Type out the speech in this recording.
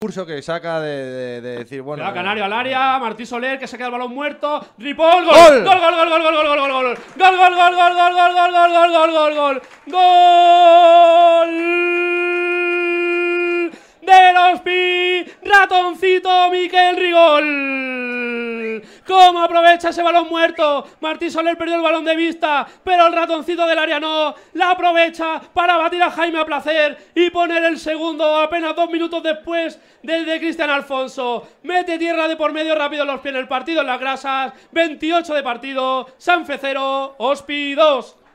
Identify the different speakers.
Speaker 1: curso que saca de, decir, bueno. Canario al área, Martí Soler que se queda el balón muerto.
Speaker 2: Ripoll, gol. Gol, gol, gol, gol, gol, gol, gol, gol, gol. Gol, gol, gol, gol, gol, gol, gol, gol, gol, gol, gol, gol. Gol de los
Speaker 3: Pi, ratoncito Miquel Rigol. ¿Cómo aprovecha ese balón muerto? Martí Soler perdió el balón de vista, pero el ratoncito del área no. La aprovecha para batir a Jaime a placer y poner el segundo apenas dos minutos después del de Cristian Alfonso. Mete tierra de por medio rápido los pies en el partido en las grasas. 28 de partido. Sanfe 0, Ospi 2.